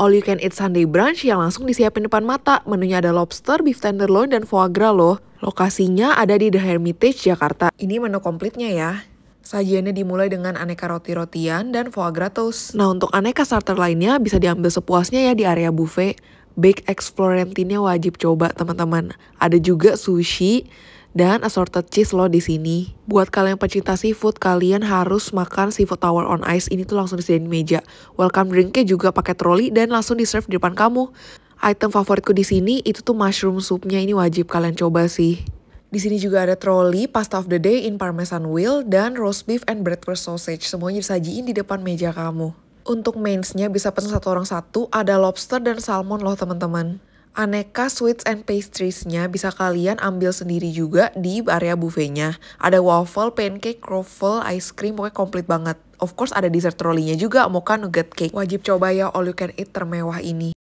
all you can eat Sunday brunch yang langsung disiapin depan mata. Menunya ada lobster, beef tenderloin, dan foie gras loh. Lokasinya ada di The Hermitage, Jakarta. Ini menu komplitnya ya. Sajiannya dimulai dengan aneka roti-rotian dan foie gras Nah, untuk aneka starter lainnya bisa diambil sepuasnya ya di area buffet. Bake X Florentine wajib coba, teman-teman. Ada juga sushi, dan assorted cheese loh di sini. Buat kalian pecinta seafood, kalian harus makan seafood tower on ice ini tuh langsung disediain meja. Welcome drinknya juga pakai troli dan langsung di serve di depan kamu. Item favoritku di sini itu tuh mushroom soupnya ini wajib kalian coba sih. Di sini juga ada troli, pasta of the day in parmesan wheel, dan roast beef and breadcrumb sausage. Semuanya disajiin di depan meja kamu. Untuk mainsnya bisa pesan satu orang satu, ada lobster dan salmon loh teman-teman. Aneka sweets and pastriesnya bisa kalian ambil sendiri juga di area buffetnya. Ada waffle, pancake, croffle, ice cream, pokoknya komplit banget. Of course ada dessert trolley-nya juga, mocha nugget cake. Wajib coba ya all you can eat termewah ini.